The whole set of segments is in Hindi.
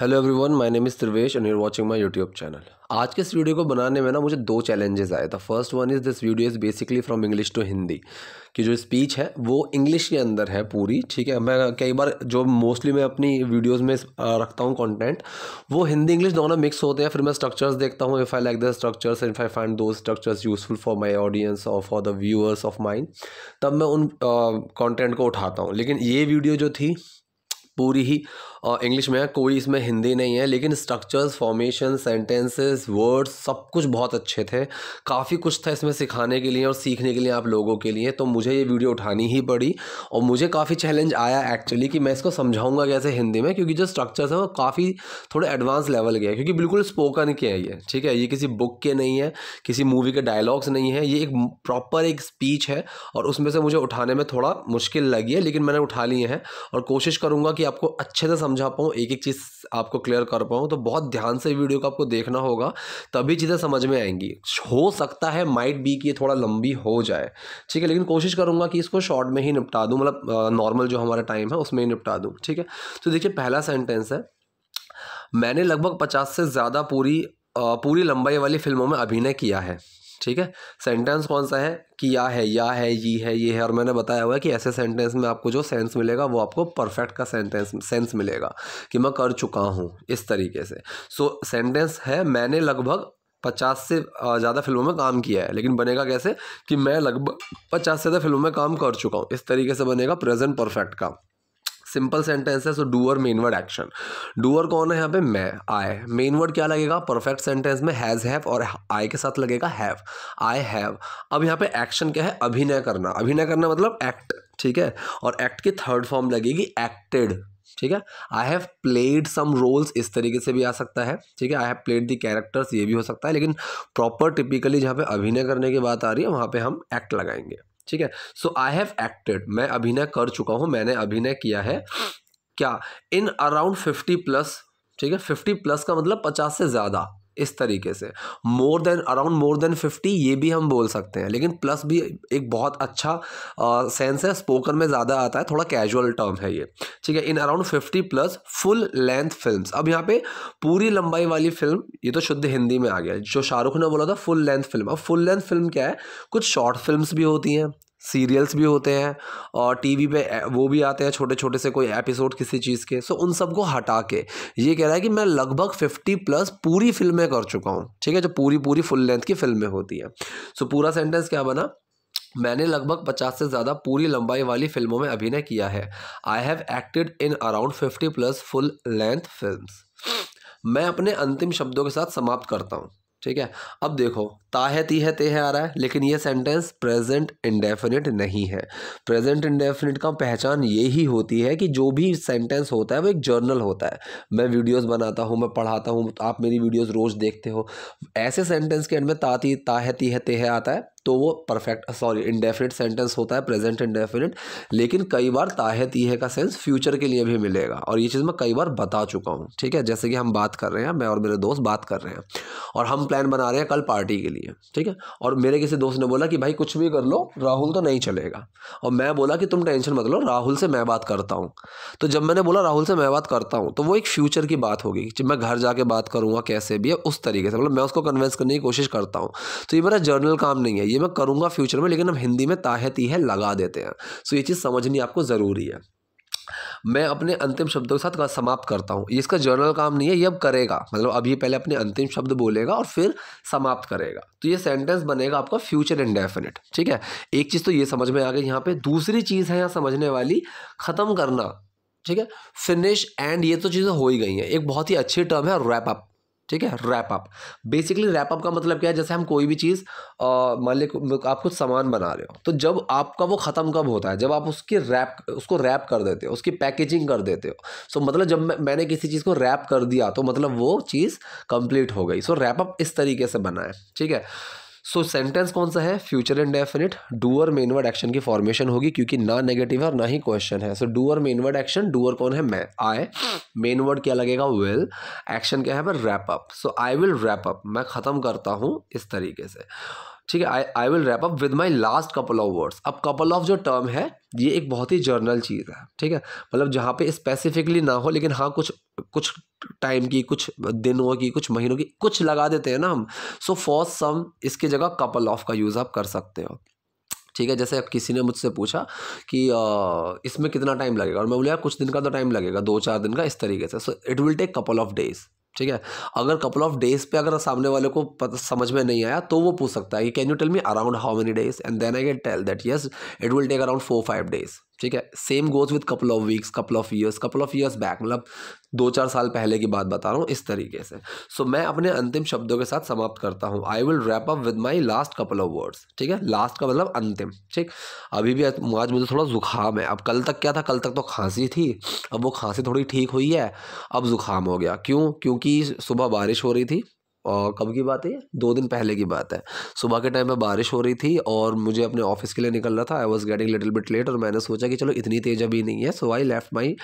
Hello everyone my name is Trivesh and you watching my YouTube channel आज के इस वीडियो को बनाने में ना मुझे दो चैलेंजेस आए था first one is this video is basically from English to Hindi कि जो स्पीच है वो इंग्लिश के अंदर है पूरी ठीक है मैं कई बार जो मोस्टली मैं अपनी वीडियोज़ में रखता हूँ कॉन्टेंट वो हिंदी इंग्लिश दोनों मिक्स होते हैं फिर मैं स्ट्रक्चर्स देखता हूँ if I like the structures if I find those structures useful for my audience और for the viewers of mind तब मैं उन कॉन्टेंट uh, को उठाता हूँ लेकिन ये वीडियो जो थी पूरी ही और इंग्लिश में है कोई इसमें हिंदी नहीं है लेकिन स्ट्रक्चर्स फॉर्मेशन सेंटेंसेस वर्ड्स सब कुछ बहुत अच्छे थे काफ़ी कुछ था इसमें सिखाने के लिए और सीखने के लिए आप लोगों के लिए तो मुझे ये वीडियो उठानी ही पड़ी और मुझे काफ़ी चैलेंज आया एक्चुअली कि मैं इसको समझाऊंगा कैसे हिंदी में क्योंकि जो स्ट्रक्चर्स हैं वो काफ़ी थोड़े एडवांस लेवल के हैं क्योंकि बिल्कुल स्पोकन के हैं ये ठीक है ये किसी बुक के नहीं है किसी मूवी के डायलॉग्स नहीं है ये एक प्रॉपर एक स्पीच है और उसमें से मुझे उठाने में थोड़ा मुश्किल लगी है लेकिन मैंने उठा लिए हैं और कोशिश करूँगा कि आपको अच्छे से समझ समझा पाऊँ एक एक चीज़ आपको क्लियर कर पाऊँ तो बहुत ध्यान से वीडियो को आपको देखना होगा तभी चीज़ें समझ में आएंगी हो सकता है माइट बी कि ये थोड़ा लंबी हो जाए ठीक है लेकिन कोशिश करूँगा कि इसको शॉर्ट में ही निपटा दूँ मतलब नॉर्मल जो हमारा टाइम है उसमें ही निपटा दूँ ठीक है तो देखिए पहला सेंटेंस है मैंने लगभग पचास से ज़्यादा पूरी पूरी लंबाई वाली फिल्मों में अभिनय किया है ठीक है सेंटेंस कौन सा है कि या है या है ये है ये है और मैंने बताया हुआ है कि ऐसे सेंटेंस में आपको जो सेंस मिलेगा वो आपको परफेक्ट का सेंटेंस सेंस मिलेगा कि मैं कर चुका हूँ इस तरीके से सो so, सेंटेंस है मैंने लगभग पचास से ज़्यादा फिल्मों में काम किया है लेकिन बनेगा कैसे कि मैं लगभग पचास से ज़्यादा फिल्मों में काम कर चुका हूँ इस तरीके से बनेगा प्रेजेंट परफेक्ट का सिंपल सेंटेंस है so doer main word action doer कौन है यहाँ पे मैं आई मेन वर्ड क्या लगेगा परफेक्ट सेंटेंस में हैज़ हैव और आई के साथ लगेगा हैव आई हैव अब यहाँ पे एक्शन क्या है अभिनय करना अभिनय करना मतलब एक्ट ठीक है और एक्ट की थर्ड फॉर्म लगेगी एक्टेड ठीक है I have played some roles इस तरीके से भी आ सकता है ठीक है I have played the characters ये भी हो सकता है लेकिन प्रॉपर टिपिकली जहाँ पे अभिनय करने की बात आ रही है वहाँ पे हम एक्ट लगाएंगे ठीक है सो आई हैव एक्टेड मैं अभिनय कर चुका हूँ मैंने अभिनय किया है क्या इन अराउंड फिफ्टी प्लस ठीक है फिफ्टी प्लस का मतलब पचास से ज़्यादा इस तरीके से more than around more than fifty ये भी हम बोल सकते हैं लेकिन प्लस भी एक बहुत अच्छा सेंस है स्पोकन में ज़्यादा आता है थोड़ा कैजुअल टर्म है ये ठीक है in around fifty plus full length film अब यहाँ पे पूरी लंबाई वाली फिल्म ये तो शुद्ध हिंदी में आ गया जो शाहरुख ने बोला था फुल लेंथ फिल्म अब फुल लेंथ फिल्म क्या है कुछ शॉर्ट फिल्म भी होती हैं सीरियल्स भी होते हैं और टीवी पे वो भी आते हैं छोटे छोटे से कोई एपिसोड किसी चीज़ के सो उन सबको हटा के ये कह रहा है कि मैं लगभग फिफ्टी प्लस पूरी फिल्में कर चुका हूँ ठीक है जो पूरी पूरी फुल लेंथ की फिल्में होती हैं सो पूरा सेंटेंस क्या बना मैंने लगभग पचास से ज़्यादा पूरी लंबाई वाली फिल्मों में अभिनय किया है I have acted in around fifty plus full length film मैं अपने अंतिम शब्दों के साथ समाप्त करता हूँ ठीक है अब देखो ताहे ही है आ रहा है लेकिन ये सेंटेंस प्रेजेंट इंडेफिनिट नहीं है प्रेजेंट इंडेफिनिट का पहचान ये ही होती है कि जो भी सेंटेंस होता है वो एक जर्नल होता है मैं वीडियोस बनाता हूँ मैं पढ़ाता हूँ आप मेरी वीडियोस रोज़ देखते हो ऐसे सेंटेंस के एंड में ताती ताहे ही है आता है तो वो परफेक्ट सॉरी इंडेफिनिट सेंटेंस होता है प्रेजेंट इंडेफिनिट लेकिन कई बार ताहे तीहे का सेंस फ्यूचर के लिए भी मिलेगा और ये चीज़ मैं कई बार बता चुका हूँ ठीक है जैसे कि हम बात कर रहे हैं मैं और मेरे दोस्त बात कर रहे हैं और हम प्लान बना रहे हैं कल पार्टी के लिए लिए ठीक है और मेरे किसी दोस्त ने बोला कि भाई कुछ भी कर लो राहुल तो नहीं चलेगा और मैं बोला कि तुम टेंशन मत लो राहुल से मैं बात करता हूँ तो जब मैंने बोला राहुल से मैं बात करता हूँ तो वो एक फ्यूचर की बात होगी जब मैं घर जाके बात करूँगा कैसे भी है उस तरीके से मतलब मैं उसको कन्वेंस करने की कोशिश करता हूँ तो ये मेरा जर्नल काम नहीं है ये मैं करूँगा फ्यूचर में लेकिन हम हिंदी में ताहे तीहे लगा देते हैं सो तो ये चीज़ समझनी आपको ज़रूरी है मैं अपने अंतिम शब्दों के साथ का समाप्त करता हूँ इसका जर्नल काम नहीं है ये अब करेगा मतलब अभी पहले अपने अंतिम शब्द बोलेगा और फिर समाप्त करेगा तो ये सेंटेंस बनेगा आपका फ्यूचर इंडेफिनिट ठीक है एक चीज़ तो ये समझ में आ गई यहाँ पे दूसरी चीज़ है यहाँ समझने वाली ख़त्म करना ठीक है फिनिश एंड ये तो चीज़ें हो ही गई हैं एक बहुत ही अच्छी टर्म है रैप अप ठीक है wrap up basically wrap up का मतलब क्या है जैसे हम कोई भी चीज़ मान ली आप कुछ सामान बना रहे हो तो जब आपका वो ख़त्म कब होता है जब आप उसकी रैप उसको रैप कर देते हो उसकी पैकेजिंग कर देते हो सो so, मतलब जब मैं, मैंने किसी चीज़ को रैप कर दिया तो मतलब वो चीज़ कंप्लीट हो गई सो so, रैप अप इस तरीके से बना है ठीक है सो सेंटेंस कौन सा है future indefinite doer main word action की फॉर्मेशन होगी क्योंकि ना नेगेटिव है और ना ही क्वेश्चन है so doer main word action doer कौन है मैं आई मेनवर्ड क्या लगेगा विल एक्शन क्या है मैं wrap up so I will wrap up मैं ख़त्म करता हूँ इस तरीके से ठीक है I I will wrap up with my last couple of words अब कपल ऑफ जो टर्म है ये एक बहुत ही जर्नल चीज़ है ठीक है मतलब जहाँ पे स्पेसिफिकली ना हो लेकिन हाँ कुछ कुछ टाइम की कुछ दिनों की कुछ महीनों की कुछ लगा देते हैं ना हम सो फॉर सम इसकी जगह कपल ऑफ का यूज़ आप कर सकते हो ठीक है जैसे अब किसी ने मुझसे पूछा कि इसमें कितना टाइम लगेगा और मैं बोला यार कुछ दिन का तो टाइम लगेगा दो चार दिन का इस तरीके से so it will take couple of days ठीक है अगर कपल ऑफ डेज पे अगर सामने वाले को पता समझ में नहीं आया तो वो पूछ सकता है कि can you tell me around how many days and then I can tell that yes it will take around four five days ठीक है same goes with couple of weeks couple of years couple of years back मतलब दो चार साल पहले की बात बता रहा हूँ इस तरीके से सो so, मैं अपने अंतिम शब्दों के साथ समाप्त करता हूँ I will wrap up with my last couple of words ठीक है लास्ट का मतलब अंतिम ठीक अभी भी आज मुझे थोड़ा जुकाम है अब कल तक क्या था कल तक तो खांसी थी अब वो खांसी थोड़ी ठीक हुई है अब जुकाम हो गया क्यों क्योंकि सुबह बारिश हो रही थी और कब की बात है दो दिन पहले की बात है सुबह के टाइम में बारिश हो रही थी और मुझे अपने ऑफिस के लिए निकलना था I was getting little bit late और मैंने सोचा कि चलो इतनी तेज़ अभी नहीं है so I left my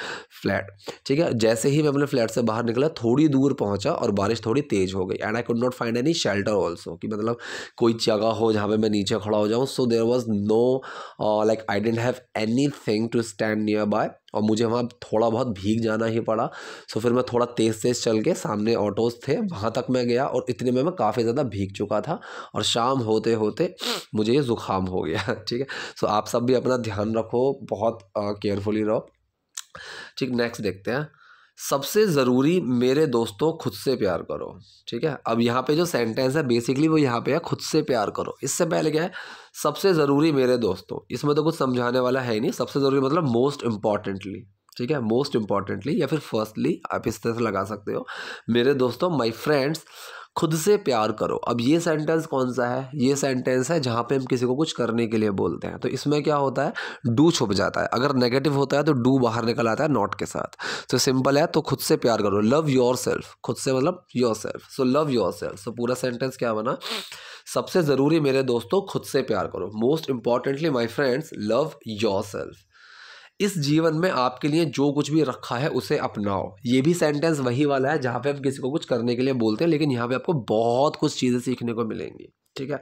flat ठीक है जैसे ही मैं अपने फ्लैट से बाहर निकला थोड़ी दूर पहुँचा और बारिश थोड़ी तेज़ हो गई and I could not find any shelter also कि मतलब कोई जगह हो जहाँ पर मैं नीचे खड़ा हो जाऊँ so there was no like I didn't have anything to stand nearby और मुझे वहाँ थोड़ा बहुत भीग जाना ही पड़ा सो फिर मैं थोड़ा तेज़ तेज़ चल के सामने ऑटोज़ थे वहाँ तक मैं गया और इतने में मैं काफ़ी ज़्यादा भीग चुका था और शाम होते होते मुझे ये ज़ुकाम हो गया ठीक है सो आप सब भी अपना ध्यान रखो बहुत केयरफुली रहो ठीक नेक्स्ट देखते हैं सबसे ज़रूरी मेरे दोस्तों खुद से प्यार करो ठीक है अब यहाँ पे जो सेंटेंस है बेसिकली वो यहाँ पे है खुद से प्यार करो इससे पहले क्या है सबसे ज़रूरी मेरे दोस्तों इसमें तो कुछ समझाने वाला है ही नहीं सबसे ज़रूरी मतलब मोस्ट इम्पॉर्टेंटली ठीक है मोस्ट इम्पॉर्टेंटली या फिर फर्स्टली आप इस तरह से लगा सकते हो मेरे दोस्तों माई फ्रेंड्स खुद से प्यार करो अब ये सेंटेंस कौन सा है ये सेंटेंस है जहाँ पे हम किसी को कुछ करने के लिए बोलते हैं तो इसमें क्या होता है डू छुप जाता है अगर नेगेटिव होता है तो डू बाहर निकल आता है नॉट के साथ तो सिंपल है तो खुद से प्यार करो लव योर सेल्फ खुद से मतलब yourself so love yourself so पूरा सेंटेंस क्या बना सबसे ज़रूरी मेरे दोस्तों खुद से प्यार करो most importantly my friends love yourself इस जीवन में आपके लिए जो कुछ भी रखा है उसे अपनाओ ये भी सेंटेंस वही वाला है जहाँ पे हम किसी को कुछ करने के लिए बोलते हैं लेकिन यहाँ पे आपको बहुत कुछ चीज़ें सीखने को मिलेंगी ठीक है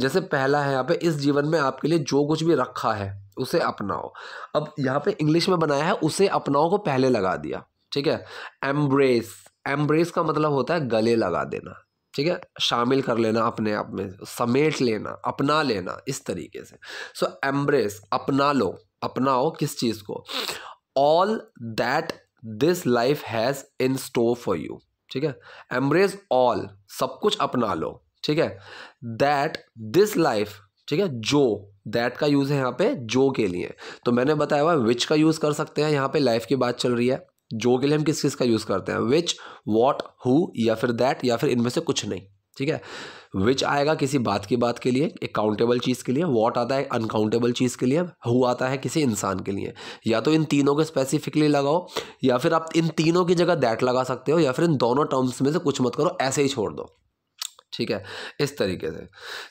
जैसे पहला है यहाँ पे इस जीवन में आपके लिए जो कुछ भी रखा है उसे अपनाओ अब यहाँ पे इंग्लिश में बनाया है उसे अपनाओ को पहले लगा दिया ठीक है एम्ब्रेस एम्ब्रेस का मतलब होता है गले लगा देना ठीक है शामिल कर लेना अपने आप में समेट लेना अपना लेना इस तरीके से सो so, एम्ब्रेस अपना लो अपनाओ किस चीज़ को all that this life has in store for you ठीक है एम्ब्रेस ऑल सब कुछ अपना लो ठीक है दैट दिस लाइफ ठीक है जो दैट का यूज़ है यहाँ पे जो के लिए तो मैंने बताया हुआ विच का यूज़ कर सकते हैं यहाँ पे लाइफ की बात चल रही है जो के लिए हम किस किस का यूज़ करते हैं विच वॉट हु या फिर दैट या फिर इनमें से कुछ नहीं ठीक है विच आएगा किसी बात की बात के लिए एक काउंटेबल चीज़ के लिए वॉट आता है अनकाउंटेबल चीज़ के लिए हु आता है किसी इंसान के लिए या तो इन तीनों को स्पेसिफिकली लगाओ या फिर आप इन तीनों की जगह दैट लगा सकते हो या फिर इन दोनों टर्म्स में से कुछ मत करो ऐसे ही छोड़ दो ठीक है इस तरीके से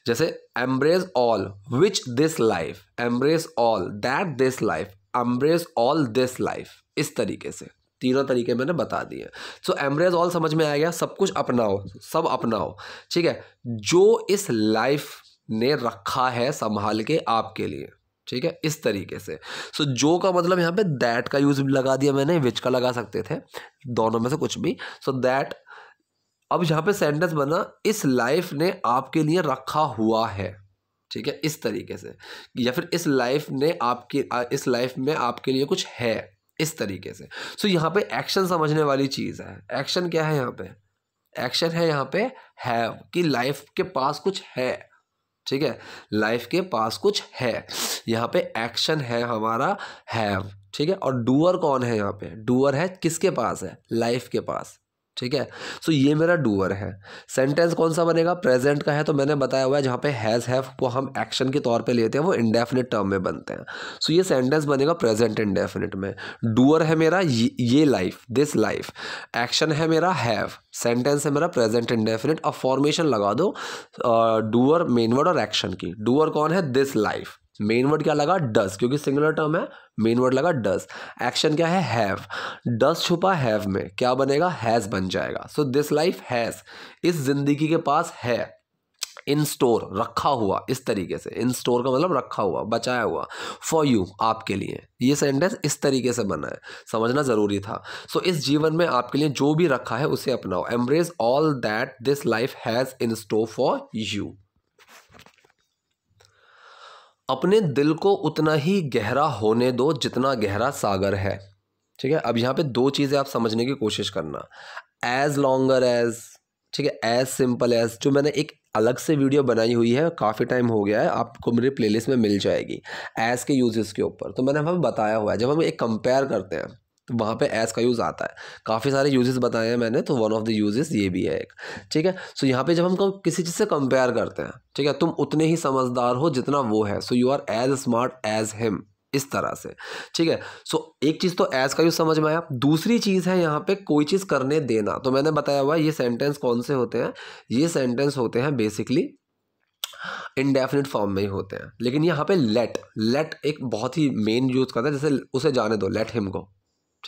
जैसे embrace all which this life embrace all that this life embrace all this life इस तरीके से तीनों तरीके मैंने बता दिए सो एमरेज ऑल समझ में आ गया सब कुछ अपनाओ सब अपनाओ ठीक है जो इस लाइफ ने रखा है संभाल के आपके लिए ठीक है इस तरीके से सो so, जो का मतलब यहाँ पे दैट का यूज़ लगा दिया मैंने विच का लगा सकते थे दोनों में से कुछ भी सो so, दैट अब यहाँ पे सेंटेंस बना इस लाइफ ने आपके लिए रखा हुआ है ठीक है इस तरीके से या फिर इस लाइफ ने आपकी इस लाइफ में आपके लिए कुछ है इस तरीके से सो so, यहाँ पे एक्शन समझने वाली चीज़ है एक्शन क्या है यहाँ पे एक्शन है यहाँ पे हैव कि लाइफ के पास कुछ है ठीक है लाइफ के पास कुछ है यहाँ पे एक्शन है हमारा हैव ठीक है और डूअर कौन है यहाँ पे डूअर है किसके पास है लाइफ के पास ठीक है सो ये मेरा डूअर है सेंटेंस कौन सा बनेगा प्रेजेंट का है तो मैंने बताया हुआ है जहाँ पे हैज़ हैव वो हम एक्शन के तौर पे लेते हैं वो इंडेफिनिट टर्म में बनते हैं सो so, ये सेंटेंस बनेगा प्रेजेंट इंडेफिनिट में डूअर है मेरा ये लाइफ दिस लाइफ एक्शन है मेरा हैव सेंटेंस है मेरा प्रेजेंट इंडेफिनिट अब फॉर्मेशन लगा दो डूअर मेन वर्ड और एक्शन की डूअर कौन है दिस लाइफ मेन वर्ड क्या लगा डस क्योंकि सिंगुलर टर्म है मेन वर्ड लगा डस एक्शन क्या है हैव डस छुपा हैव में क्या बनेगा हैज़ बन जाएगा सो दिस लाइफ हैज़ इस जिंदगी के पास है इन स्टोर रखा हुआ इस तरीके से इन स्टोर का मतलब रखा हुआ बचाया हुआ फॉर यू आपके लिए ये सेंटेंस इस तरीके से बना है समझना ज़रूरी था सो so, इस जीवन में आपके लिए जो भी रखा है उसे अपनाओ embrace all that this life has in store for you अपने दिल को उतना ही गहरा होने दो जितना गहरा सागर है ठीक है अब यहाँ पे दो चीज़ें आप समझने की कोशिश करना एज लॉन्गर एज ठीक है एज सिंपल एज जो मैंने एक अलग से वीडियो बनाई हुई है काफ़ी टाइम हो गया है आपको मेरे प्लेलिस्ट में मिल जाएगी एज के यूजेस के ऊपर तो मैंने हमें बताया हुआ है जब हम एक कंपेयर करते हैं तो वहाँ पे एस का यूज़ आता है काफ़ी सारे यूजेस बताए हैं मैंने तो वन ऑफ द यूजेस ये भी है एक ठीक है सो so, यहाँ पे जब हम किसी चीज़ से कंपेयर करते हैं ठीक है तुम उतने ही समझदार हो जितना वो है so you are as smart as him इस तरह से ठीक है सो so, एक चीज़ तो एज का यूज समझ में आया दूसरी चीज़ है यहाँ पे कोई चीज़ करने देना तो मैंने बताया हुआ ये सेंटेंस कौन से होते हैं ये सेंटेंस होते हैं बेसिकली इनडेफिनिट फॉर्म में ही होते हैं लेकिन यहाँ पे लेट लेट एक बहुत ही मेन यूज़ करता है जैसे उसे जाने दो लेट हिम को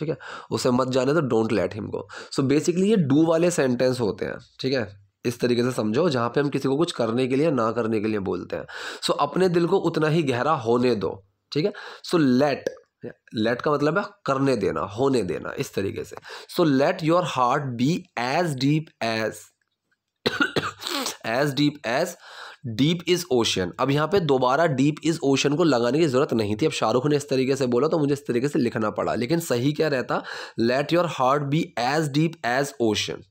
ठीक है उसे मत जाने तो don't let him go so basically ये डू वाले सेंटेंस होते हैं ठीक है इस तरीके से समझो जहाँ पे हम किसी को कुछ करने के लिए ना करने के लिए बोलते हैं सो so, अपने दिल को उतना ही गहरा होने दो ठीक है सो लेट लेट का मतलब है करने देना होने देना इस तरीके से so let your heart be as deep as as deep as deep is ocean अब यहाँ पे दोबारा डीप इज़ ओशन को लगाने की ज़रूरत नहीं थी अब शाहरुख ने इस तरीके से बोला तो मुझे इस तरीके से लिखना पड़ा लेकिन सही क्या रहता let your heart be as deep as ocean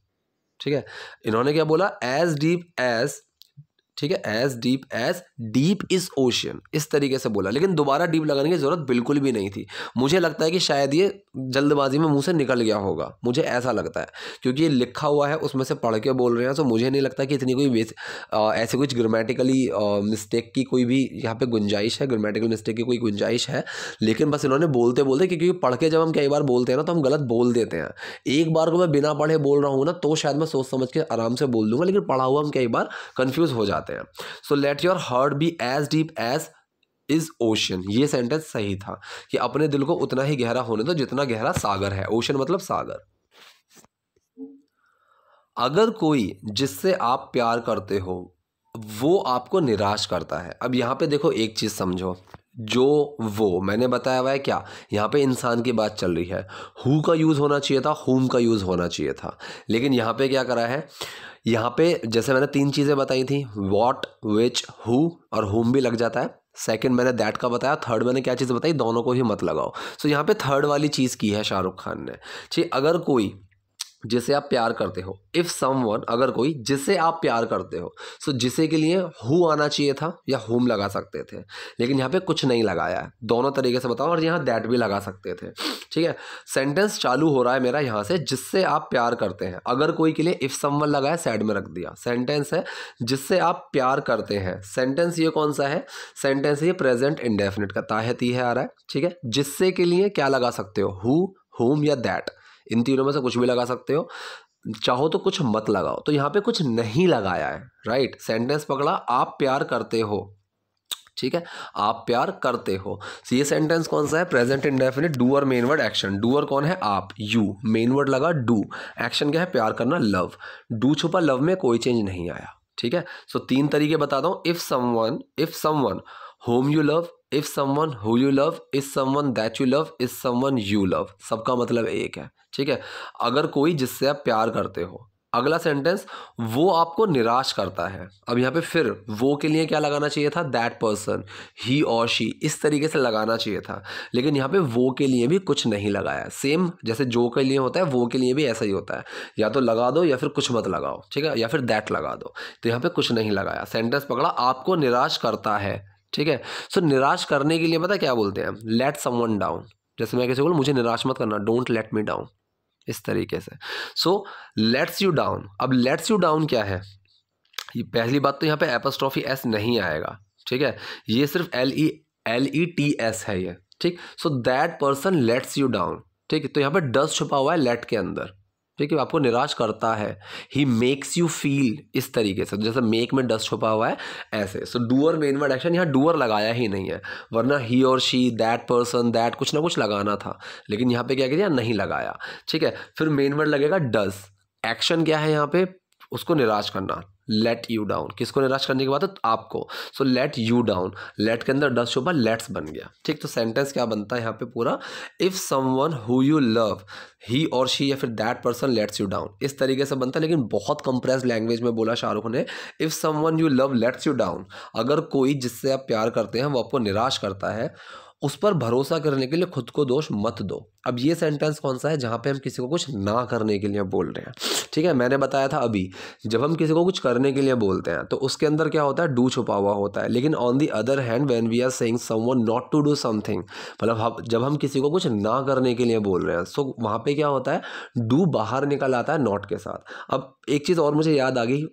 ठीक है इन्होंने क्या बोला एज डीप एज ठीक है as deep as deep is ocean इस तरीके से बोला लेकिन दोबारा डीप लगाने की ज़रूरत बिल्कुल भी नहीं थी मुझे लगता है कि शायद ये जल्दबाजी में मुँह से निकल गया होगा मुझे ऐसा लगता है क्योंकि ये लिखा हुआ है उसमें से पढ़ के बोल रहे हैं तो मुझे नहीं लगता कि इतनी कोई ऐसे कुछ ग्रामेटिकली मिस्टेक की कोई भी यहाँ पे गुंजाइश है ग्रामेटिकल मिस्टेक की कोई गुंजाइश है लेकिन बस इन्होंने बोलते बोलते क्योंकि पढ़ के जब हम कई बार बोलते हैं ना तो हम गलत बोल देते हैं एक बार को मैं बिना पढ़े बोल रहा हूँ ना तो शायद मैं सोच समझ के आराम से बोल दूंगा लेकिन पढ़ा हुआ हम कई बार कन्फ्यूज़ हो जाते हैं चाहते हैं so let your heart be as deep as is ocean ये सेंटेंस सही था कि अपने दिल को उतना ही गहरा होने दो जितना गहरा सागर है ओशन मतलब सागर अगर कोई जिससे आप प्यार करते हो वो आपको निराश करता है अब यहाँ पे देखो एक चीज़ समझो जो वो मैंने बताया हुआ है क्या यहाँ पे इंसान की बात चल रही है हु का यूज़ होना चाहिए था हुम का यूज़ होना चाहिए था लेकिन यहाँ पे क्या करा है यहाँ पे जैसे मैंने तीन चीज़ें बताई थी वॉट विच हु और हुम भी लग जाता है सेकंड मैंने दैट का बताया थर्ड मैंने क्या चीज़ बताई दोनों को ही मत लगाओ सो so, यहाँ पे थर्ड वाली चीज़ की है शाहरुख खान ने ठीक अगर कोई जिसे आप प्यार करते हो इफ़ समवन अगर कोई जिसे आप प्यार करते हो सो so, जिसे के लिए हु आना चाहिए था या होम लगा सकते थे लेकिन यहाँ पे कुछ नहीं लगाया है दोनों तरीके से बताओ और यहाँ दैट भी लगा सकते थे ठीक है सेंटेंस चालू हो रहा है मेरा यहाँ से जिससे आप प्यार करते हैं अगर कोई के लिए इफ़ समवन लगाया सैड में रख दिया सेंटेंस है जिससे आप प्यार करते हैं सेंटेंस ये कौन सा है सेंटेंस ये प्रेजेंट इंडेफिनिट का ताहती है आ रहा है ठीक है जिससे के लिए क्या लगा सकते हो हु होम या दैट इन तीनों में से कुछ भी लगा सकते हो चाहो तो कुछ मत लगाओ तो यहाँ पे कुछ नहीं लगाया है राइट सेंटेंस पकड़ा आप प्यार करते हो ठीक है आप प्यार करते हो so, ये सेंटेंस कौन सा है present indefinite doer main word action doer कौन है आप यू मेन वर्ड लगा डू एक्शन क्या है प्यार करना लव डू छुपा लव में कोई चेंज नहीं आया ठीक है सो so, तीन तरीके बताता हूँ if someone if someone whom you love if someone who you love is someone that you love is someone you love सबका मतलब एक है ठीक है अगर कोई जिससे आप प्यार करते हो अगला सेंटेंस वो आपको निराश करता है अब यहाँ पे फिर वो के लिए क्या लगाना चाहिए था दैट पर्सन ही और शी इस तरीके से लगाना चाहिए था लेकिन यहाँ पे वो के लिए भी कुछ नहीं लगाया सेम जैसे जो के लिए होता है वो के लिए भी ऐसा ही होता है या तो लगा दो या फिर कुछ मत लगाओ ठीक है या फिर दैट लगा दो तो यहाँ पे कुछ नहीं लगाया सेंटेंस पकड़ा आपको निराश करता है ठीक है सो निराश करने के लिए पता क्या बोलते हैं लेट समवन डाउन जैसे मैं कैसे बोलूँ मुझे निराश मत करना डोंट लेट मी डाउन इस तरीके से सो लेट्स यू डाउन अब लेट्स यू डाउन क्या है ये पहली बात तो यहाँ पे एपस्ट्रॉफी एस नहीं आएगा ठीक है ये सिर्फ L E L E T S है ये ठीक so that person lets you down ठीक है तो यहाँ पे डस छुपा हुआ है लेट के अंदर ठीक है आपको निराश करता है ही मेक्स यू फील इस तरीके से जैसे मेक में डस्ट छुपा हुआ है ऐसे so doer main word action यहाँ डूअर लगाया ही नहीं है वरना ही और शी दैट पर्सन दैट कुछ ना कुछ लगाना था लेकिन यहाँ पे क्या किया नहीं लगाया ठीक है फिर मेन वर्ड लगेगा डस एक्शन क्या है यहाँ पे उसको निराश करना लेट यू डाउन किसको निराश करने की बात है आपको so let you down let के अंदर डस्ट शोभा लेट्स बन गया ठीक तो सेंटेंस क्या बनता है यहाँ पे पूरा if one who you love he और शी या फिर that person lets you down इस तरीके से बनता है लेकिन बहुत कंप्रेस लैंग्वेज में बोला शाहरुख ने if someone you love lets you down अगर कोई जिससे आप प्यार करते हैं वो आपको निराश करता है उस पर भरोसा करने के लिए खुद को दोष मत दो अब ये सेंटेंस कौन सा है जहाँ पे हम किसी को कुछ ना करने के लिए बोल रहे हैं ठीक है मैंने बताया था अभी जब हम किसी को कुछ करने के लिए बोलते हैं तो उसके अंदर क्या होता है डू छुपा हुआ होता है लेकिन on the other hand when we are saying someone not to do something मतलब जब हम किसी को कुछ ना करने के लिए बोल रहे हैं सो वहाँ पर क्या होता है डू बाहर निकल आता है नॉट के साथ अब एक चीज़ और मुझे याद आ गई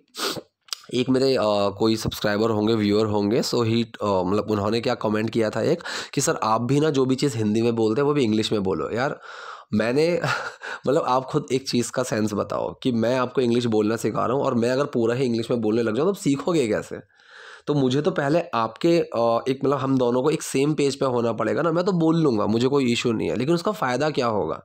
एक मेरे आ, कोई सब्सक्राइबर होंगे व्यूअर होंगे सो ही मतलब उन्होंने क्या कमेंट किया था एक कि सर आप भी ना जो भी चीज़ हिंदी में बोलते हैं वो भी इंग्लिश में बोलो यार मैंने मतलब आप खुद एक चीज़ का सेंस बताओ कि मैं आपको इंग्लिश बोलना सिखा रहा हूँ और मैं अगर पूरा ही इंग्लिश में बोलने लग जाऊँ तो आप सीखोगे कैसे तो मुझे तो पहले आपके एक मतलब हम दोनों को एक सेम पेज पे होना पड़ेगा ना मैं तो बोल लूँगा मुझे कोई इशू नहीं है लेकिन उसका फ़ायदा क्या होगा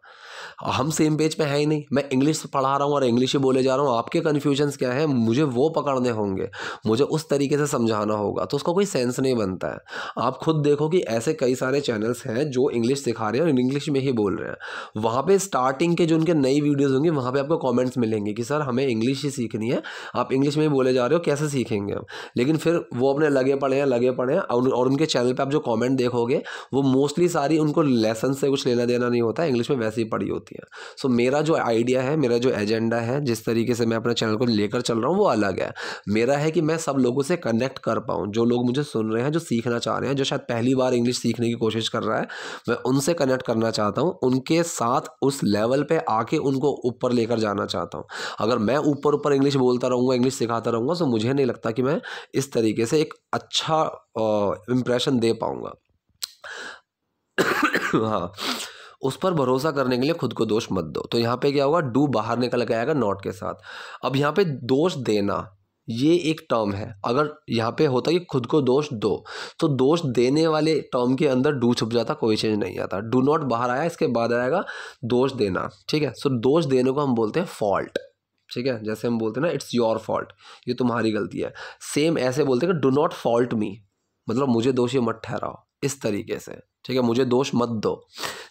हम सेम पेज पे हैं ही नहीं मैं इंग्लिश पढ़ा रहा हूँ और इंग्लिश ही बोले जा रहा हूँ आपके कन्फ्यूजन्स क्या हैं मुझे वो पकड़ने होंगे मुझे उस तरीके से समझाना होगा तो उसका कोई सेंस नहीं बनता है आप खुद देखो कि ऐसे कई सारे चैनल्स हैं जो इंग्लिश सिखा रहे हैं और इंग्लिश में ही बोल रहे हैं वहाँ पर स्टार्टिंग के जो उनके नई वीडियोज़ होंगी वहाँ पर आपको कॉमेंट्स मिलेंगे कि सर हमें इंग्लिश ही सीखनी है आप इंग्लिश में ही बोले जा रहे हो कैसे सीखेंगे हम लेकिन फिर वो अपने लगे पड़े हैं लगे पड़े हैं और उनके चैनल पर आप जो कॉमेंट देखोगे वो मोस्टली सारी उनको लेसन से कुछ लेना देना नहीं होता इंग्लिश में वैसे ही पढ़ी होती हैं सो so, मेरा जो आइडिया है मेरा जो एजेंडा है जिस तरीके से मैं अपना चैनल को लेकर चल रहा हूँ वो अलग है मेरा है कि मैं सब लोगों से कनेक्ट कर पाऊँ जो लोग मुझे सुन रहे हैं जो सीखना चाह रहे हैं जो शायद पहली बार इंग्लिश सीखने की कोशिश कर रहा है मैं उनसे कनेक्ट करना चाहता हूँ उनके साथ उस लेवल पर आके उनको ऊपर लेकर जाना चाहता हूँ अगर मैं ऊपर ऊपर इंग्लिश बोलता रहूँगा इंग्लिश सिखाता रहूँगा तो मुझे नहीं लगता कि मैं इस तरीके से एक अच्छा इम्प्रेशन दे पाऊँगा हाँ उस पर भरोसा करने के लिए खुद को दोष मत दो तो यहाँ पे क्या होगा डू बाहर निकल के आएगा नॉट के साथ अब यहाँ पे दोष देना ये एक टर्म है अगर यहाँ पे होता कि खुद को दोष दो तो दोष देने वाले टर्म के अंदर डू छुप जाता कोई चेंज नहीं आता डू नॉट बाहर आया इसके बाद आएगा दोष देना ठीक है सो दोष देने को हम बोलते हैं फॉल्ट ठीक है जैसे हम बोलते हैं ना इट्स योर फॉल्ट ये तुम्हारी गलती है सेम ऐसे बोलते हैं कि डू नॉट फॉल्ट मी मतलब मुझे दोषी मत ठहराओ इस तरीके से ठीक है मुझे दोष मत दो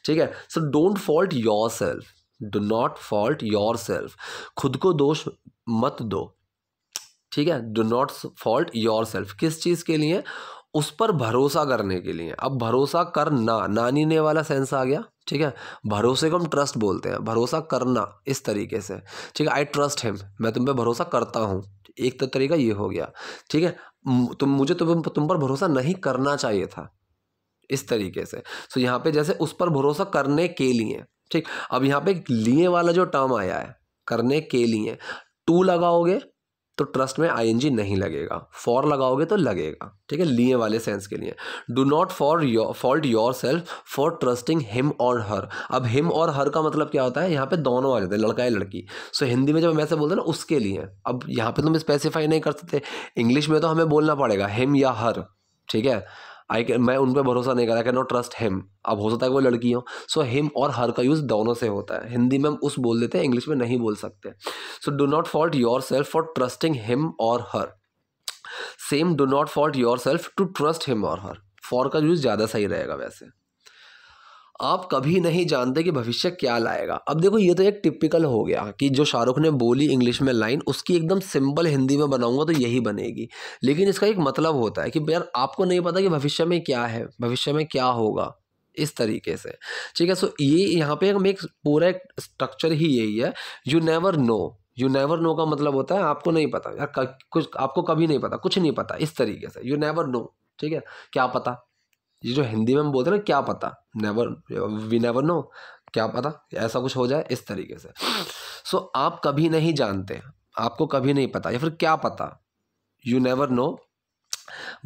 ठीक है sir don't fault yourself do not fault yourself खुद को दोष मत दो ठीक है do not fault yourself किस चीज़ के लिए उस पर भरोसा करने के लिए अब भरोसा करना नानी ने वाला सेंस आ गया ठीक है भरोसे को हम ट्रस्ट बोलते हैं भरोसा करना इस तरीके से ठीक है आई ट्रस्ट हिम मैं तुम पे भरोसा करता हूँ एक तो तरीका ये हो गया ठीक है तुम मुझे तुम तुम पर भरोसा नहीं करना चाहिए था इस तरीके से सो so, यहाँ पे जैसे उस पर भरोसा करने के लिए ठीक अब यहाँ पे लिए वाला जो टर्म आया है करने के लिए टू लगाओगे तो ट्रस्ट में आईएनजी नहीं लगेगा फॉर लगाओगे तो लगेगा ठीक है लिए वाले सेंस के लिए do not for your fault yourself for trusting him और हर अब हिम और हर का मतलब क्या होता है यहाँ पे दोनों आ जाते हैं लड़का या लड़की सो so, हिंदी में जब हम ऐसे बोलते हैं ना उसके लिए अब यहाँ पे तुम तो स्पेसिफाई नहीं कर सकते इंग्लिश में तो हमें बोलना पड़ेगा हिम या हर ठीक है आई कैन मैं उन पर भरोसा नहीं कर I can not trust him अब हो सकता है वो लड़की हो सो हिम और हर का यूज़ दोनों से होता है हिंदी में हम उस बोल देते हैं इंग्लिश में नहीं बोल सकते so do not fault yourself for trusting him और her same do not fault yourself to trust him और हर फॉर का यूज़ ज़्यादा सही रहेगा वैसे आप कभी नहीं जानते कि भविष्य क्या लाएगा अब देखो ये तो एक टिपिकल हो गया कि जो शाहरुख ने बोली इंग्लिश में लाइन उसकी एकदम सिंपल हिंदी में बनाऊंगा तो यही बनेगी लेकिन इसका एक मतलब होता है कि यार आपको नहीं पता कि भविष्य में क्या है भविष्य में क्या होगा इस तरीके से ठीक है सो ये यहाँ पे एक पूरा एक स्ट्रक्चर ही यही है you never know you never know का मतलब होता है आपको नहीं पता यार कुछ आपको कभी नहीं पता कुछ नहीं पता इस तरीके से यू नेवर नो ठीक है क्या पता ये जो हिंदी में हम बोलते हैं ना क्या पता नेवर वी नेवर नो क्या पता ऐसा कुछ हो जाए इस तरीके से सो so, आप कभी नहीं जानते आपको कभी नहीं पता या फिर क्या पता यू नेवर नो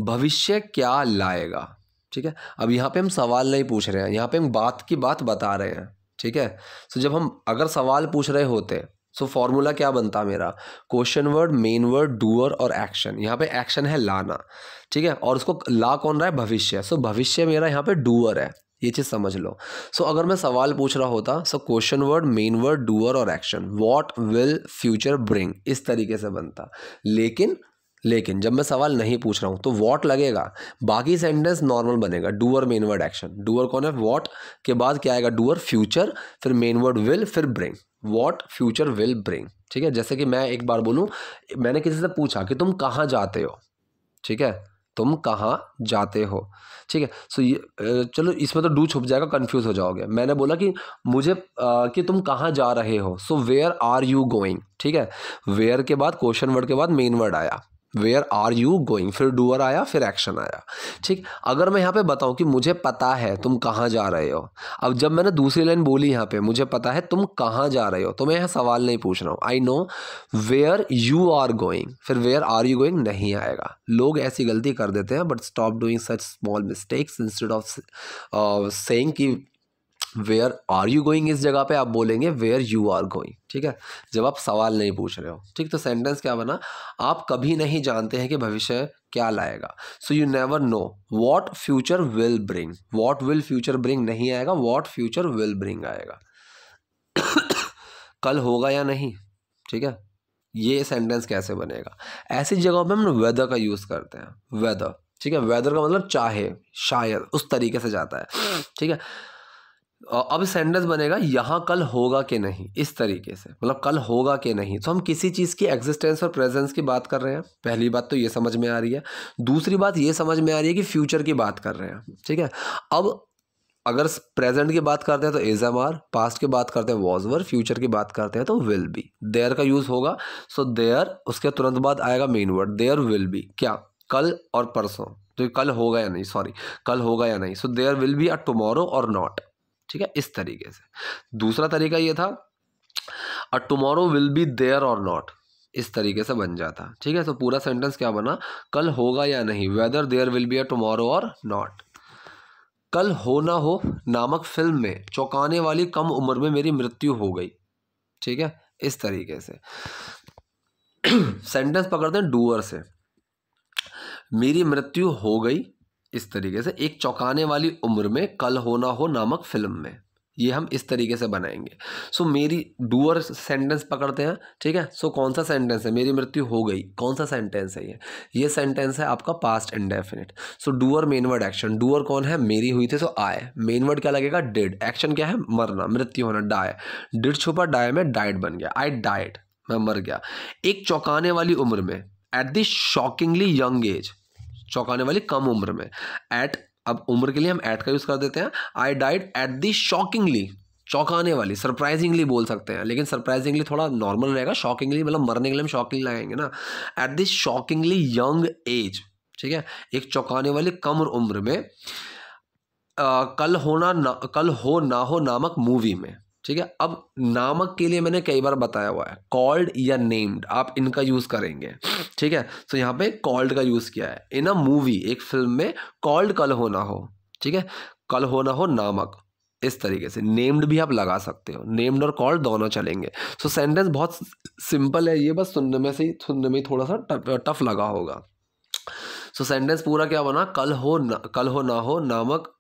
भविष्य क्या लाएगा ठीक है अब यहाँ पे हम सवाल नहीं पूछ रहे हैं यहाँ पे हम बात की बात बता रहे हैं ठीक है सो so, जब हम अगर सवाल पूछ रहे होते सो so, फॉर्मूला क्या बनता मेरा question word main word doer और एक्शन यहाँ पे एक्शन है लाना ठीक है और उसको ला कौन रहा है भविष्य सो so, भविष्य मेरा यहाँ पे डूअर है ये चीज़ समझ लो सो so, अगर मैं सवाल पूछ रहा होता so question word main word doer और action what will future bring इस तरीके से बनता लेकिन लेकिन जब मैं सवाल नहीं पूछ रहा हूँ तो वॉट लगेगा बाकी सेंटेंस नॉर्मल बनेगा डूअर मेनवर्ड एक्शन डूअर कौन है वॉट के बाद क्या आएगा डूअर फ्यूचर फिर मेनवर्ड विल फिर bring what future will bring ठीक है जैसे कि मैं एक बार बोलूँ मैंने किसी से पूछा कि तुम कहाँ जाते हो ठीक है तुम कहाँ जाते हो ठीक है सो ये चलो इसमें तो डू छुप जाएगा कन्फ्यूज हो जाओगे मैंने बोला कि मुझे आ, कि तुम कहाँ जा रहे हो so where are you going ठीक है वेयर के बाद क्वेश्चन वर्ड के बाद मेन वर्ड आया वेयर आर यू गोइंग फिर डूअर आया फिर एक्शन आया ठीक अगर मैं यहाँ पे बताऊँ कि मुझे पता है तुम कहाँ जा रहे हो अब जब मैंने दूसरी लाइन बोली यहाँ पे मुझे पता है तुम कहाँ जा रहे हो तो मैं यहाँ सवाल नहीं पूछ रहा हूँ I know where you are going फिर वेयर आर यू गोइंग नहीं आएगा लोग ऐसी गलती कर देते हैं but stop doing such small mistakes instead of saying कि वेयर आर यू गोइंग इस जगह पे आप बोलेंगे वेयर यू आर गोइंग ठीक है जब आप सवाल नहीं पूछ रहे हो ठीक तो सेंटेंस क्या बना आप कभी नहीं जानते हैं कि भविष्य क्या लाएगा so you never know what future will bring what will future bring नहीं आएगा वॉट फ्यूचर विल ब्रिंग आएगा कल होगा या नहीं ठीक है ये सेंटेंस कैसे बनेगा ऐसी जगहों पे हम वेदर का यूज़ करते हैं वेदर ठीक है वेदर का मतलब चाहे शायद उस तरीके से जाता है ठीक है अब सेंटेंस बनेगा यहाँ कल होगा कि नहीं इस तरीके से मतलब कल होगा कि नहीं तो हम किसी चीज़ की एग्जिस्टेंस और प्रेजेंस की बात कर रहे हैं पहली बात तो ये समझ में आ रही है दूसरी बात ये समझ में आ रही है कि फ्यूचर की बात कर रहे हैं ठीक है अब अगर प्रेजेंट की बात करते हैं तो इज एम आर पास्ट की बात करते हैं वॉज वर फ्यूचर की बात करते हैं तो विल बी देयर का यूज़ होगा सो देयर उसके तुरंत बाद आएगा main word there will be क्या कल और परसों तो कल होगा या नहीं सॉरी कल होगा या नहीं so there will be a tomorrow और नॉट ठीक है इस तरीके से दूसरा तरीका ये था a tomorrow will be there और नॉट इस तरीके से बन जाता ठीक है तो पूरा सेंटेंस क्या बना कल होगा या नहीं whether there will be a tomorrow और नॉट कल हो ना हो नामक फिल्म में चौंकाने वाली कम उम्र में मेरी मृत्यु हो गई ठीक है इस तरीके से सेंटेंस पकड़ते हैं डूअर से मेरी मृत्यु हो गई इस तरीके से एक चौंकाने वाली उम्र में कल होना हो नामक फिल्म में ये हम इस तरीके से बनाएंगे सो so, मेरी डूअर सेंटेंस पकड़ते हैं ठीक है सो so, कौन सा सेंटेंस है मेरी मृत्यु हो गई कौन सा सेंटेंस है ये ये सेंटेंस है आपका past indefinite so doer main word action doer कौन है मेरी हुई थी सो आए मेन वर्ड क्या लगेगा डिड एक्शन क्या है मरना मृत्यु होना डाय डिड छुपा डाय में डाइट बन गया आई डाइट मैं मर गया एक चौंकाने वाली उम्र में at the shockingly young age चौंकाने वाली कम उम्र में एट अब उम्र के लिए हम ऐट का यूज़ कर देते हैं I died at the shockingly चौंकाने वाली सरप्राइजिंगली बोल सकते हैं लेकिन सरप्राइजिंगली थोड़ा नॉर्मल रहेगा शॉकिंगली मतलब मरने के लिए हम शॉकिंग लगाएंगे ना at this shockingly young age ठीक है एक चौंकाने वाली कम उम्र में आ, कल होना ना कल हो ना हो नामक मूवी में ठीक है अब नामक के लिए मैंने कई बार बताया हुआ है कॉल्ड या नेम्ड आप इनका यूज़ करेंगे ठीक है सो so, यहाँ पे कॉल्ड का यूज़ किया है इन अ मूवी एक फिल्म में कॉल्ड कल होना हो ठीक है कल होना हो नामक इस तरीके से नेम्ड भी आप लगा सकते हो नेम्ड और कॉल्ड दोनों चलेंगे सो so, सेंटेंस बहुत सिंपल है ये बस सुनने में से ही सुनने में ही थोड़ा सा टफ, टफ लगा होगा सो so, सेंटेंस पूरा क्या बना कल हो न, कल हो ना हो नामक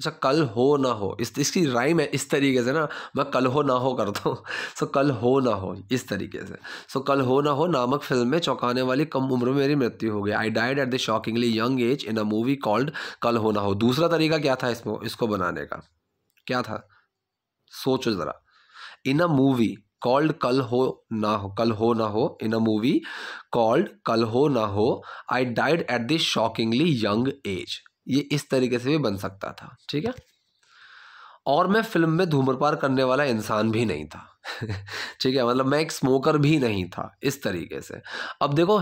अच्छा कल हो ना हो इस इसकी राइम है इस तरीके से ना मैं कल हो ना हो करता हूँ सो कल हो ना हो इस तरीके से सो कल हो ना हो नामक फिल्म में चौंकाने वाली कम उम्र में मेरी मृत्यु हो गई I died at the shockingly young age in a movie called Kal हो ना हो दूसरा तरीका क्या था इसमें इसको बनाने का क्या था सोचो ज़रा इन अ मूवी कॉल्ड कल हो ना हो कल हो ना हो इन अ मूवी कॉल्ड कल हो Naa Ho I died at this shockingly young age ये इस तरीके से भी बन सकता था ठीक है और मैं फिल्म में धूम्रपान करने वाला इंसान भी नहीं था ठीक है मतलब मैं एक स्मोकर भी नहीं था इस तरीके से अब देखो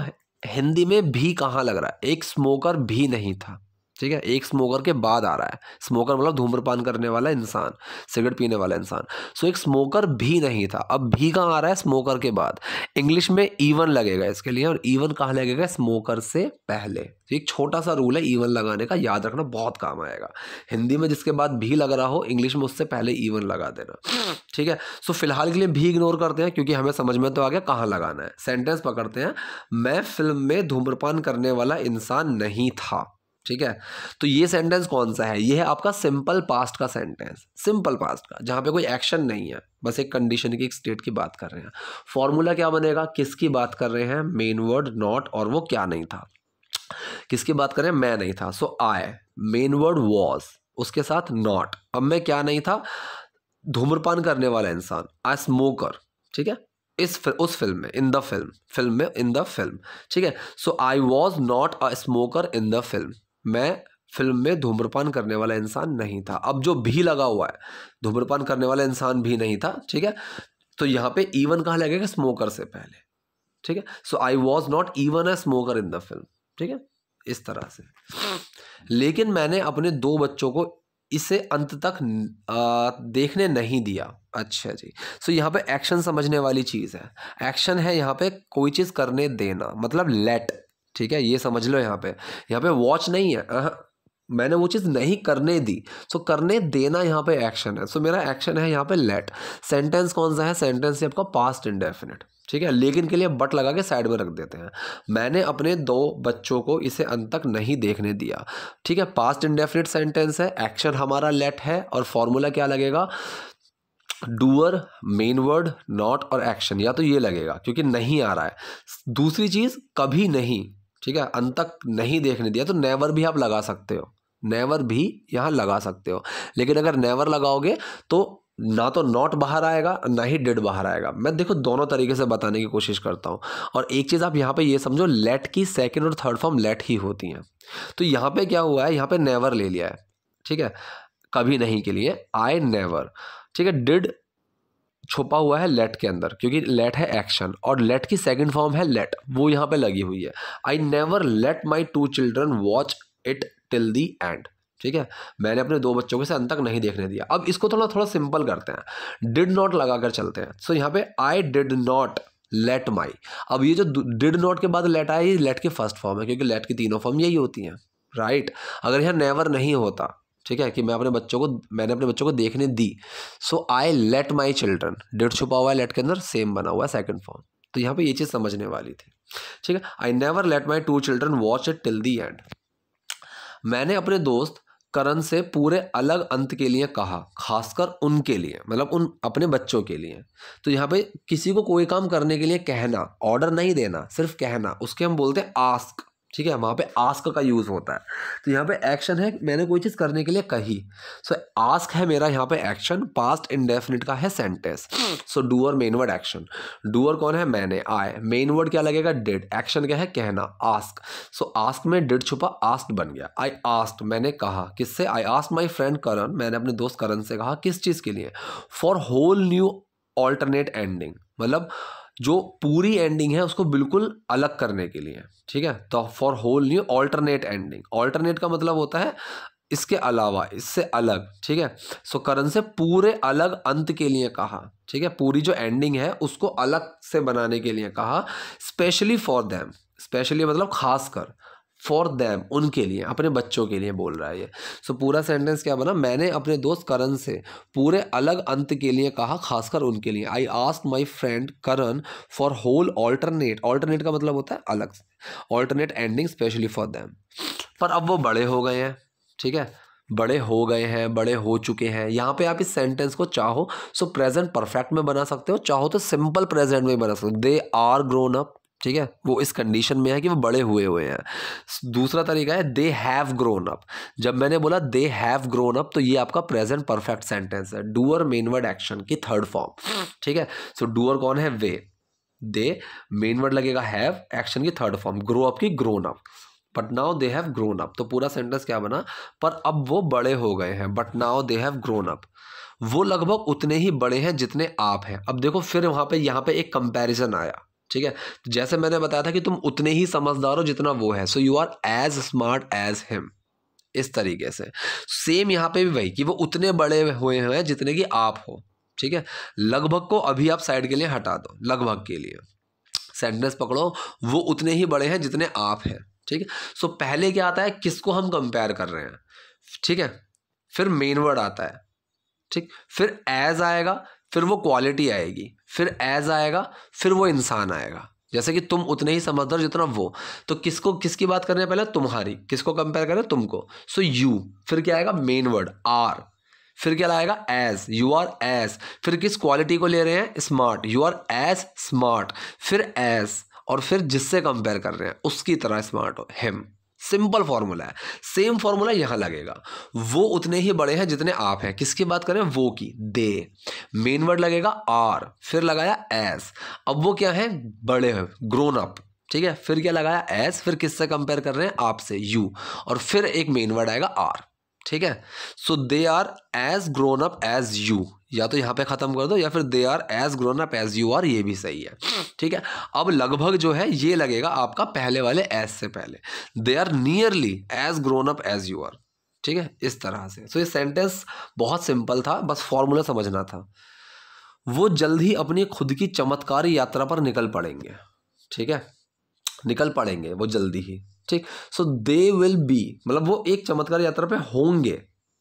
हिंदी में भी कहाँ लग रहा है एक स्मोकर भी नहीं था ठीक है एक स्मोकर के बाद आ रहा है स्मोकर मतलब धूम्रपान करने वाला इंसान सिगरेट पीने वाला इंसान सो एक स्मोकर भी नहीं था अब भी कहाँ आ रहा है स्मोकर के बाद इंग्लिश में ईवन लगेगा इसके लिए और ईवन कहाँ लगेगा स्मोकर से पहले तो एक छोटा सा रूल है ईवन लगाने का याद रखना बहुत काम आएगा हिंदी में जिसके बाद भी लग रहा हो इंग्लिश में उससे पहले ईवन लगा देना ठीक है सो फिलहाल के लिए भी इग्नोर करते हैं क्योंकि हमें समझ में तो आ गया कहाँ लगाना है सेंटेंस पकड़ते हैं मैं फिल्म में धूम्रपान करने वाला इंसान नहीं था ठीक है तो ये सेंटेंस कौन सा है ये है आपका सिंपल पास्ट का सेंटेंस सिंपल पास्ट का जहाँ पे कोई एक्शन नहीं है बस एक कंडीशन की एक स्टेट की बात कर रहे हैं फॉर्मूला क्या बनेगा किसकी बात कर रहे हैं मेन वर्ड नॉट और वो क्या नहीं था किसकी बात कर रहे हैं मैं नहीं था so I main word was उसके साथ नॉट अब मैं क्या नहीं था धूम्रपान करने वाला इंसान आ स्मोकर ठीक है इस उस फिल्म में इन द फिल्म फिल्म में इन द फिल्म ठीक है so I was not a smoker in the film मैं फिल्म में धूम्रपान करने वाला इंसान नहीं था अब जो भी लगा हुआ है धूम्रपान करने वाला इंसान भी नहीं था ठीक है तो यहाँ पे ईवन कहाँ लगेगा स्मोकर से पहले ठीक है so I was not even a smoker in the film ठीक है इस तरह से लेकिन मैंने अपने दो बच्चों को इसे अंत तक आ, देखने नहीं दिया अच्छा जी सो so, यहाँ पे एक्शन समझने वाली चीज़ है एक्शन है यहाँ पे कोई चीज़ करने देना मतलब लेट ठीक है ये समझ लो यहाँ पे यहाँ पे वॉच नहीं है आ, मैंने वो चीज़ नहीं करने दी सो so, करने देना यहाँ पे एक्शन है सो so, मेरा एक्शन है यहाँ पे लेट सेंटेंस कौन सा है सेंटेंस है आपका पास्ट इंडेफिनिट ठीक है लेकिन के लिए बट लगा के साइड में रख देते हैं मैंने अपने दो बच्चों को इसे अंत तक नहीं देखने दिया ठीक है पास्ट इंडेफिनिट सेंटेंस है एक्शन हमारा लेट है और फॉर्मूला क्या लगेगा डूअर मेन वर्ड नॉट और एक्शन या तो ये लगेगा क्योंकि नहीं आ रहा है दूसरी चीज़ कभी नहीं ठीक है अंत तक नहीं देखने दिया तो नेवर भी आप लगा सकते हो नेवर भी यहाँ लगा सकते हो लेकिन अगर नेवर लगाओगे तो ना तो नॉट बाहर आएगा ना ही डेड बाहर आएगा मैं देखो दोनों तरीके से बताने की कोशिश करता हूँ और एक चीज़ आप यहाँ पे ये समझो लेट की सेकंड और थर्ड फॉर्म लेट ही होती हैं तो यहाँ पे क्या हुआ है यहाँ पे नेवर ले लिया है ठीक है कभी नहीं के लिए आई नेवर ठीक है डिड छुपा हुआ है लेट के अंदर क्योंकि लेट है एक्शन और लेट की सेकंड फॉर्म है लेट वो यहाँ पे लगी हुई है I never let my two children watch it till the end ठीक है मैंने अपने दो बच्चों के से अंत तक नहीं देखने दिया अब इसको थोड़ा थोड़ा सिंपल करते हैं डिड नॉट लगा कर चलते हैं सो so, यहाँ पे I did not let my अब ये जो डिड नॉट के बाद लेट आया ये लेट की फर्स्ट फॉर्म है क्योंकि लेट की तीनों फॉर्म यही होती हैं राइट right? अगर यहाँ नेवर नहीं होता ठीक है कि मैं अपने बच्चों को मैंने अपने बच्चों को देखने दी so I let my children did छुपा हुआ है लेट के अंदर सेम बना हुआ है सेकेंड फॉर्म तो यहाँ पे ये चीज़ समझने वाली थी ठीक है I never let my two children watch it till the end मैंने अपने दोस्त करण से पूरे अलग अंत के लिए कहा खासकर उनके लिए मतलब उन अपने बच्चों के लिए तो यहाँ पे किसी को कोई काम करने के लिए कहना ऑर्डर नहीं देना सिर्फ कहना उसके हम बोलते हैं आस्क ठीक है वहाँ पे आस्क का यूज़ होता है तो यहाँ पे एक्शन है मैंने कोई चीज़ करने के लिए कही सो so, आस्क है मेरा यहाँ पे एक्शन पास्ट इंडेफिनिट का है sentence so doer main word action doer कौन है मैंने आए मेन वर्ड क्या लगेगा डिड एक्शन क्या है कहना आस्क सो आस्क में डिड छुपा आस्ट बन गया आई आस्ट मैंने कहा किससे आई आस्ट माई फ्रेंड करण मैंने अपने दोस्त करण से कहा किस चीज़ के लिए for whole new alternate ending मतलब जो पूरी एंडिंग है उसको बिल्कुल अलग करने के लिए ठीक है तो for whole new alternate ending alternate का मतलब होता है इसके अलावा इससे अलग ठीक है सो करण से पूरे अलग अंत के लिए कहा ठीक है पूरी जो एंडिंग है उसको अलग से बनाने के लिए कहा स्पेशली फॉर देम स्पेशली मतलब खास कर फॉर देम उनके लिए अपने बच्चों के लिए बोल रहा है ये सो so, पूरा सेंटेंस क्या बना मैंने अपने दोस्त करण से पूरे अलग अंत के लिए कहा खासकर उनके लिए I ask my friend Karan for whole alternate alternate का मतलब होता है अलग alternate ending specially for them पर अब वो बड़े हो गए हैं ठीक है बड़े हो गए हैं बड़े हो चुके हैं यहाँ पे आप इस सेंटेंस को चाहो सो प्रेजेंट परफेक्ट में बना सकते हो चाहो तो सिंपल प्रेजेंट में बना सकते हो दे आर ग्रोन अप ठीक है वो इस कंडीशन में है कि वो बड़े हुए हुए हैं दूसरा तरीका है दे हैव ग्रोन अप जब मैंने बोला दे हैव ग्रोन अप तो ये आपका प्रेजेंट परफेक्ट सेंटेंस है डूअर मेनवर्ड एक्शन की थर्ड फॉर्म ठीक है सो डूअर कौन है वे दे मेनवर्ड लगेगा हैव एक्शन की थर्ड फॉर्म ग्रो अप की grown up but now they have grown up तो पूरा सेंटेंस क्या बना पर अब वो बड़े हो गए हैं but now they have grown up वो लगभग उतने ही बड़े हैं जितने आप हैं अब देखो फिर वहाँ पे यहाँ पे एक कंपैरिजन आया ठीक है तो जैसे मैंने बताया था कि तुम उतने ही समझदार हो जितना वो है so you are as smart as him इस तरीके से सेम यहाँ पे भी वही कि वो उतने बड़े हुए हैं जितने कि आप हो ठीक है लगभग को अभी आप साइड के लिए हटा दो लगभग के लिए सेंटेंस पकड़ो वो उतने ही बड़े हैं जितने आप हैं ठीक है सो पहले क्या आता है किसको हम कंपेयर कर रहे हैं ठीक है फिर मेन वर्ड आता है ठीक फिर एज आएगा फिर वो क्वालिटी आएगी फिर एज आएगा फिर वो इंसान आएगा जैसे कि तुम उतने ही समझदार जितना वो तो किसको किसकी बात करने पहले तुम्हारी किसको कंपेयर करें तुमको सो so यू फिर क्या आएगा मेन वर्ड आर फिर क्या आएगा एज यू आर एज फिर किस क्वालिटी को ले रहे हैं smart you are as smart फिर एज और फिर जिससे कंपेयर कर रहे हैं उसकी तरह स्मार्ट हो हिम सिंपल फॉर्मूला है सेम फार्मूला यहाँ लगेगा वो उतने ही बड़े हैं जितने आप हैं किसकी बात करें वो की दे मेन वर्ड लगेगा आर फिर लगाया एस अब वो क्या है बड़े हैं ग्रोन अप ठीक है फिर क्या लगाया एस फिर किससे कंपेयर कर रहे हैं आपसे यू और फिर एक मेन वर्ड आएगा आर ठीक है so they are as grown up as you या तो यहाँ पे ख़त्म कर दो या फिर they are as grown up as you are ये भी सही है ठीक है अब लगभग जो है ये लगेगा आपका पहले वाले एज से पहले they are nearly as grown up as you are ठीक है इस तरह से सो so, ये सेंटेंस बहुत सिंपल था बस फॉर्मूला समझना था वो जल्द ही अपनी खुद की चमत्कारी यात्रा पर निकल पड़ेंगे ठीक है निकल पड़ेंगे वो जल्दी ही ठीक सो दे विल बी मतलब वो एक चमत्कार यात्रा पे होंगे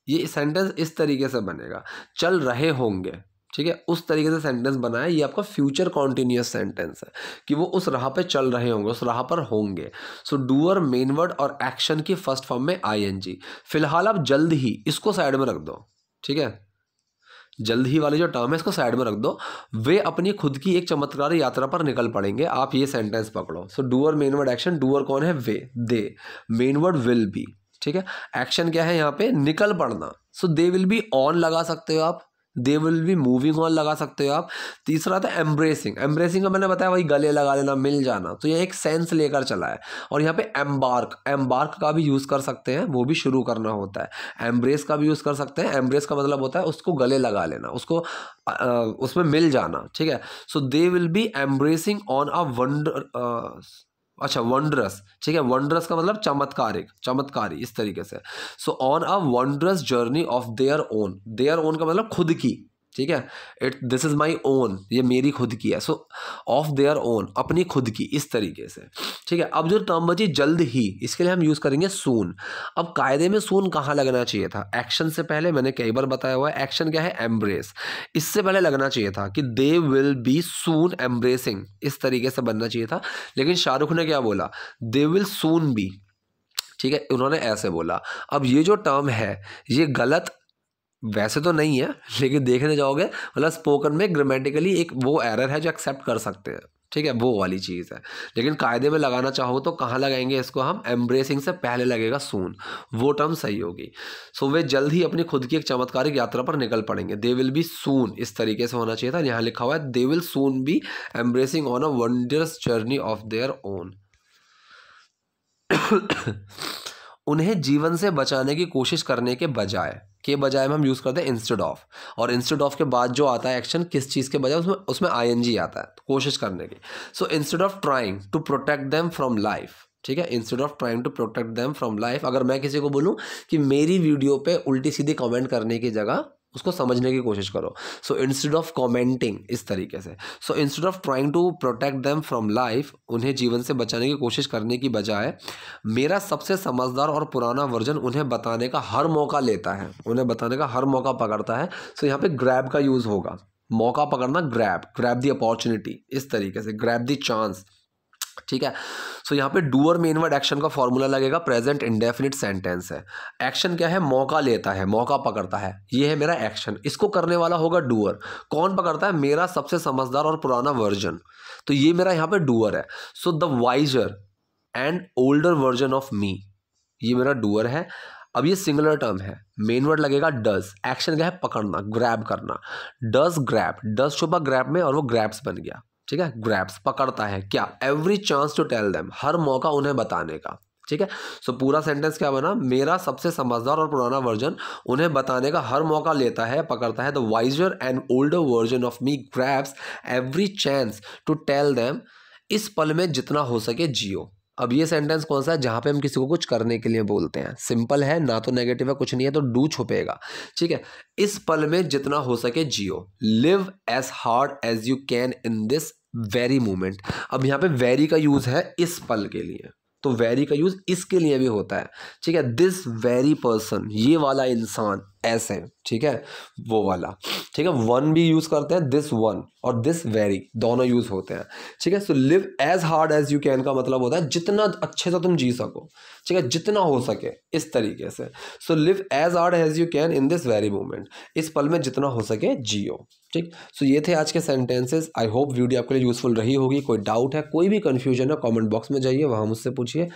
ये सेंटेंस इस तरीके से बनेगा चल रहे होंगे ठीक है उस तरीके से सेंटेंस बनाया ये आपका फ्यूचर कॉन्टिन्यूस सेंटेंस है कि वो उस राह पे चल रहे होंगे उस राह पर होंगे सो डूअर मेन वर्ड और एक्शन की फर्स्ट फॉर्म में आईएनजी फिलहाल आप जल्द ही इसको साइड में रख दो ठीक है जल्द ही वाले जो टर्म है इसको साइड में रख दो वे अपनी खुद की एक चमत्कार यात्रा पर निकल पड़ेंगे आप ये सेंटेंस पकड़ो so doer main word action doer कौन है वे they main word will be ठीक है एक्शन क्या है यहाँ पे निकल पड़ना so they will be on लगा सकते हो आप they will be moving on लगा सकते हो आप तीसरा था एम्ब्रेसिंग एम्ब्रेसिंग का मैंने बताया वही गले लगा लेना मिल जाना तो ये एक सेंस लेकर चला है और यहाँ पे एम्बार्क एम्बार्क का भी यूज़ कर सकते हैं वो भी शुरू करना होता है एम्ब्रेस का भी यूज़ कर सकते हैं एम्ब्रेस का मतलब होता है उसको गले लगा लेना उसको आ, उसमें मिल जाना ठीक है so they will be embracing on a wonder अच्छा वंडरस ठीक है वंडरस का मतलब चमत्कारिक चमत्कारी इस तरीके से so on a wondrous journey of their own their own का मतलब खुद की ठीक है it this is my own ये मेरी खुद की है सो ऑफ देयर ओन अपनी खुद की इस तरीके से ठीक है अब जो टर्म बची जल्द ही इसके लिए हम यूज़ करेंगे सून अब कायदे में सून कहाँ लगना चाहिए था एक्शन से पहले मैंने कई बार बताया हुआ है एक्शन क्या है एम्ब्रेस इससे पहले लगना चाहिए था कि they will be soon embracing इस तरीके से बनना चाहिए था लेकिन शाहरुख ने क्या बोला दे विल सून बी ठीक है उन्होंने ऐसे बोला अब ये जो टर्म है ये गलत वैसे तो नहीं है लेकिन देखने जाओगे मतलब स्पोकन में ग्रामेटिकली एक वो एरर है जो एक्सेप्ट कर सकते हैं ठीक है वो वाली चीज़ है लेकिन कायदे में लगाना चाहो तो कहाँ लगाएंगे इसको हम एम्ब्रेसिंग से पहले लगेगा सून वो टर्म सही होगी सो so, वे जल्द ही अपनी खुद की एक चमत्कारिक यात्रा पर निकल पड़ेंगे दे विल बी सून इस तरीके से होना चाहिए था यहाँ लिखा हुआ है they will soon be embracing on a wondrous journey of their own उन्हें जीवन से बचाने की कोशिश करने के बजाय के बजाय में हम यूज़ करते हैं इंस्टेड ऑफ और इंस्टेड ऑफ के बाद जो आता है एक्शन किस चीज़ के बजाय उसमें उसमें आई आता है कोशिश करने की so instead of trying to protect them from life ठीक है instead of trying to protect them from life अगर मैं किसी को बोलूँ कि मेरी वीडियो पे उल्टी सीधी कमेंट करने की जगह उसको समझने की कोशिश करो सो इंस्टेड ऑफ कॉमेंटिंग इस तरीके से so instead of trying to protect them from life उन्हें जीवन से बचाने की कोशिश करने की बजाय मेरा सबसे समझदार और पुराना वर्जन उन्हें बताने का हर मौका लेता है उन्हें बताने का हर मौका पकड़ता है सो so, यहाँ पे ग्रैब का यूज़ होगा मौका पकड़ना ग्रैब ग्रैब दी अपॉर्चुनिटी इस तरीके से ग्रैब दी चांस ठीक है सो so, यहाँ पे डूअर में इनवर्ड एक्शन का फॉर्मूला लगेगा प्रेजेंट इंडेफिनिट सेंटेंस है एक्शन क्या है मौका लेता है मौका पकड़ता है ये है मेरा एक्शन इसको करने वाला होगा डूअर कौन पकड़ता है मेरा सबसे समझदार और पुराना वर्जन तो ये मेरा यहाँ पे डूअर है so the wiser and older version of me ये मेरा डूअर है अब ये सिंगुलर टर्म है मेन वर्ड लगेगा डज एक्शन क्या है पकड़ना ग्रैब करना डज ग्रैब डज छुपा ग्रैब में और वो ग्रैब्स बन गया ठीक है ग्रैप्स पकड़ता है क्या every chance to tell them हर मौका उन्हें बताने का ठीक है सो पूरा सेंटेंस क्या बना मेरा सबसे समझदार और पुराना वर्जन उन्हें बताने का हर मौका लेता है पकड़ता है the wiser and older version of me grabs every chance to tell them इस पल में जितना हो सके जियो अब ये सेंटेंस कौन सा है जहाँ पे हम किसी को कुछ करने के लिए बोलते हैं सिंपल है ना तो नेगेटिव है कुछ नहीं है तो डू छुपेगा ठीक है इस पल में जितना हो सके जियो live as hard as you can in this very moment अब यहाँ पे वेरी का यूज़ है इस पल के लिए तो वेरी का यूज़ इसके लिए भी होता है ठीक है दिस वेरी पर्सन ये वाला इंसान ऐसे ठीक है वो वाला ठीक है वन भी यूज़ करते हैं दिस वन और दिस वेरी दोनों यूज़ होते हैं ठीक है so live as hard as you can का मतलब होता है जितना अच्छे से तुम जी सको ठीक है जितना हो सके इस तरीके से so live as hard as you can in this very moment इस पल में जितना हो सके जियो ठीक सो so, ये थे आज के सेंटेंसेस आई होप वीडियो आपके लिए यूज़फुल रही होगी कोई डाउट है कोई भी कन्फ्यूजन है कमेंट बॉक्स में जाइए वहाँ मुझसे पूछिए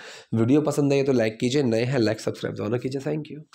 वीडियो पसंद आई तो लाइक कीजिए नए हैं लाइक सब्सक्राइब दोनों कीजिए थैंक यू